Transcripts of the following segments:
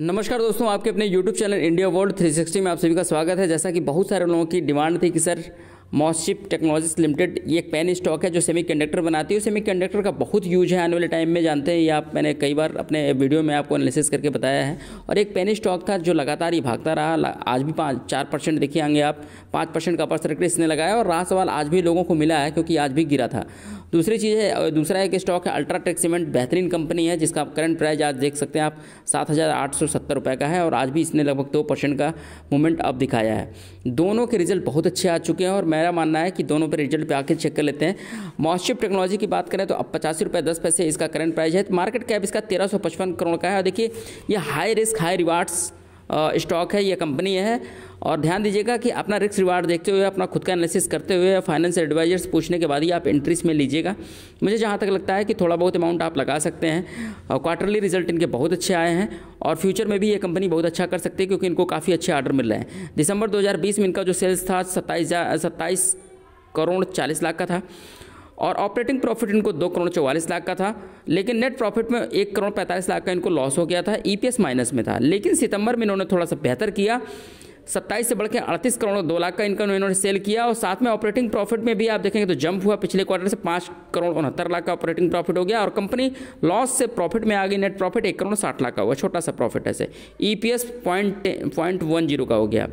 नमस्कार दोस्तों आपके अपने YouTube चैनल इंडिया वर्ल्ड 360 में आप सभी का स्वागत है जैसा कि बहुत सारे लोगों की डिमांड थी कि सर मॉसिप टेक्नोलॉजीज लिमिटेड ये एक पेन स्टॉक है जो सेमी कंडक्टर बनाती है सेमी कंडक्टर का बहुत यूज है आने वाले टाइम में जानते हैं ये आप मैंने कई बार अपने वीडियो में आपको एनालिसिस करके बताया है और एक पेन स्टॉक था जो लगातार ही भागता रहा आज भी पाँच चार परसेंट देखिए आएंगे आप पाँच परसेंट का अपर सर्किट इसने लगाया और राह सवाल आज भी लोगों को मिला है क्योंकि आज भी गिरा था दूसरी चीज़ है दूसरा एक स्टॉक है अल्ट्राटेक सीमेंट बेहतरीन कंपनी है जिसका करंट प्राइस आज देख सकते हैं आप सात हज़ार आठ सौ सत्तर रुपये का है और आज भी इसने लगभग दो परसेंट का मूवमेंट अब दिखाया है दोनों के रिजल्ट बहुत अच्छे आ चुके हैं और मैं मेरा मानना है कि दोनों पर रिजल्ट पे आके चेक कर लेते हैं मॉस्चिप टेक्नोलॉजी की बात करें तो अब पचासी रुपये दस पैसे इसका करंट प्राइस है तो मार्केट कैप इसका तेरह सौ पचपन करोड़ का है और देखिए ये high risk high rewards stock है ये कंपनी है और ध्यान दीजिएगा कि अपना रिस्क रिवार्ड देखते हुए अपना खुद का एनालिसिस करते हुए फाइनेंस एडवाइजर्स पूछने के बाद ही आप इंट्रीस में लीजिएगा मुझे जहाँ तक लगता है कि थोड़ा बहुत अमाउंट आप लगा सकते हैं क्वार्टरली रिजल्ट इनके बहुत अच्छे आए हैं और फ्यूचर में भी ये कंपनी बहुत अच्छा कर सकती है क्योंकि इनको काफ़ी अच्छे ऑर्डर मिल रहे हैं दिसंबर 2020 में इनका जो सेल्स था सत्ताईस सत्ताईस करोड़ चालीस लाख का था और ऑपरेटिंग प्रॉफिट इनको दो करोड़ चौवालीस लाख का था लेकिन नेट प्रॉफिट में एक करोड़ पैंतालीस लाख का इनको लॉस हो गया था ई e माइनस में था लेकिन सितंबर में इन्होंने थोड़ा सा बेहतर किया सत्ताईस से बढ़कर अड़तीस करोड़ दो लाख का इनकम इन्होंने सेल किया और साथ में ऑपरेटिंग प्रॉफिट में भी आप देखेंगे तो जंप हुआ पिछले क्वार्टर से पाँच करोड़ उनहत्तर लाख का ऑपरेटिंग प्रॉफिट हो गया और कंपनी लॉस से प्रॉफिट में आ गई नेट प्रॉफिट एक करोड़ साठ लाख का हुआ छोटा सा प्रॉफिट ऐसे E P S point point one zero का हो गया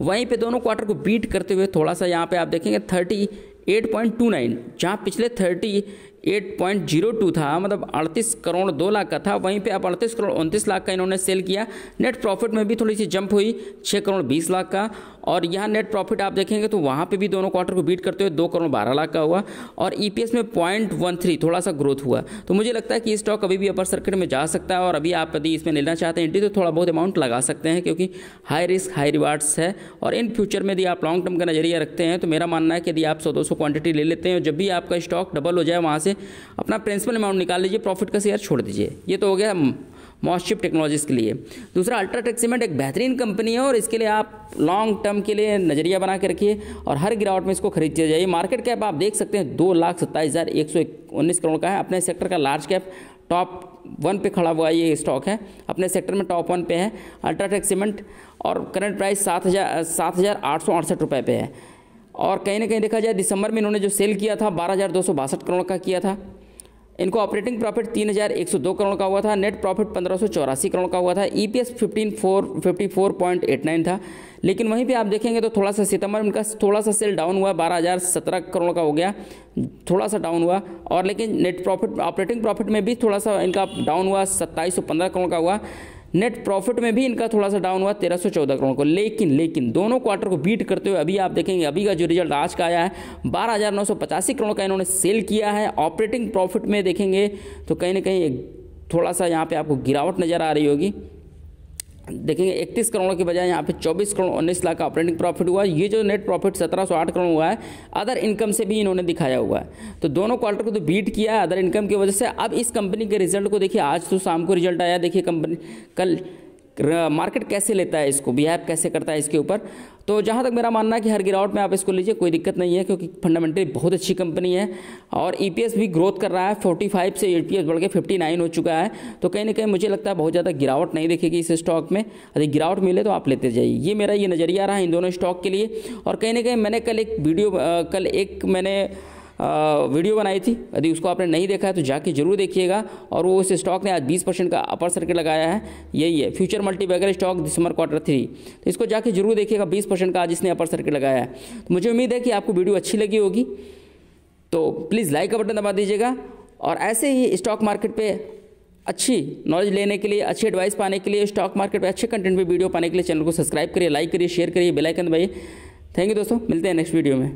वहीं पे दोनों क्वार्टर को बीट करते हुए थोड़ा सा यहाँ पे आप देखेंगे thirty eight point two nine जहाँ पिछले थर्टी 8.02 था मतलब अड़तीस करोड़ दो लाख का था वहीं पे अब अड़तीस करोड़ उनतीस लाख का इन्होंने सेल किया नेट प्रॉफिट में भी थोड़ी सी जंप हुई छः करोड़ बीस लाख का और यहाँ नेट प्रॉफिट आप देखेंगे तो वहाँ पे भी दोनों क्वार्टर को बीट करते हुए दो करोड़ बारह लाख का हुआ और ई e में पॉइंट वन थ्री थोड़ा सा ग्रोथ हुआ तो मुझे लगता है कि स्टॉक अभी भी अपर सर्किट में जा सकता है और अभी आप यदि इसमें लेना चाहते हैं एंट्री तो थोड़ा बहुत अमाउंट लगा सकते हैं क्योंकि हाई रिस्क हाई रिवार्ड्स है और इन फ्यूचर में यदि आप लॉन्ग टर्म का नजरिया रखते हैं तो मेरा मानना है कि यदि आप सौ दो क्वांटिटी ले लेते हैं जब भी आपका स्टॉक डबल हो जाए वहाँ से अपना प्रिंसिपल अमाउंट निकाल लीजिए प्रॉफिट का शेयर छोड़ दीजिए ये तो हो गया मॉस्टिप टेक्नोलॉजीज़ के लिए दूसरा अल्ट्राटेक सीमेंट एक बेहतरीन कंपनी है और इसके लिए आप लॉन्ग टर्म के लिए नज़रिया बना के रखिए और हर गिरावट में इसको खरीद दिया जाइए मार्केट कैप आप देख सकते हैं दो लाख सत्ताईस हज़ार एक सौ उन्नीस करोड़ का है अपने सेक्टर का लार्ज कैप टॉप वन पे खड़ा हुआ ये स्टॉक है अपने सेक्टर में टॉप वन पे है अल्ट्राटेक सीमेंट और करंट प्राइस सात हज़ार सात हज़ार आठ सौ अड़सठ रुपये पे है और कहीं ना कहीं देखा जाए दिसंबर में इन्होंने जो सेल किया था बारह करोड़ का किया था इनको ऑपरेटिंग प्रॉफिट 3102 करोड़ का हुआ था नेट प्रॉफिट पंद्रह करोड़ का हुआ था ईपीएस पी फोर फिफ्टी था लेकिन वहीं पे आप देखेंगे तो थोड़ा सा सितंबर में इनका थोड़ा सा सेल डाउन हुआ बारह करोड़ का हो गया थोड़ा सा डाउन हुआ और लेकिन नेट प्रॉफिट ऑपरेटिंग प्रॉफिट में भी थोड़ा सा इनका डाउन हुआ सत्ताईस करोड़ का हुआ नेट प्रॉफिट में भी इनका थोड़ा सा डाउन हुआ तेरह सौ करोड़ को लेकिन लेकिन दोनों क्वार्टर को बीट करते हुए अभी आप देखेंगे अभी का जो रिजल्ट आज का आया है बारह करोड़ का इन्होंने सेल किया है ऑपरेटिंग प्रॉफिट में देखेंगे तो कहीं ना कहीं थोड़ा सा यहाँ पे आपको गिरावट नज़र आ रही होगी देखेंगे इकतीस करोड़ के बजाय यहाँ पे चौबीस करोड़ उन्नीस लाख का ऑपरेटिंग प्रॉफिट हुआ ये जो नेट प्रॉफिट सत्रह सौ आठ करोड़ हुआ है अदर इनकम से भी इन्होंने दिखाया हुआ है तो दोनों क्वार्टर को तो बीट किया है अदर इनकम की वजह से अब इस कंपनी के रिजल्ट को देखिए आज तो शाम को रिजल्ट आया देखिए कंपनी कल मार्केट कैसे लेता है इसको बिहेव कैसे करता है इसके ऊपर तो जहाँ तक मेरा मानना है कि हर गिरावट में आप इसको लीजिए कोई दिक्कत नहीं है क्योंकि फंडामेंटली बहुत अच्छी कंपनी है और ई e भी ग्रोथ कर रहा है 45 से ई e बढ़ के नाइन हो चुका है तो कहीं ना कहीं मुझे लगता है बहुत ज़्यादा गिरावट नहीं देखेगी इस स्टॉक में यदि गिरावट मिले तो आप लेते जाइए ये मेरा ये नज़रिया रहा इन दोनों स्टॉक के लिए और कहीं ना कहीं मैंने कल एक वीडियो कल एक मैंने वीडियो बनाई थी यदि उसको आपने नहीं देखा है तो जाके जरूर देखिएगा और वो इस स्टॉक ने आज 20 परसेंट का अपर सर्किट लगाया है यही है फ्यूचर मल्टीबैगर स्टॉक दिसंबर क्वार्टर थ्री तो इसको जाके जरूर देखिएगा बीस परसेंट का आज इसने अपर सर्किट लगाया है तो मुझे उम्मीद है कि आपको वीडियो अच्छी लगी होगी तो प्लीज़ लाइक का बटन दबा दीजिएगा और ऐसे ही स्टॉक मार्केट पर अच्छी नॉलेज लेने के लिए अच्छी एडवाइस पाने के लिए स्टॉक मार्केट पर अच्छे कंटेंट पर वीडियो पाने के लिए चैनल को सब्सक्राइब करिए लाइक करिए शेयर करिए बेलाइकन भाई थैंक यू दोस्तों मिलते हैं नेक्स्ट वीडियो में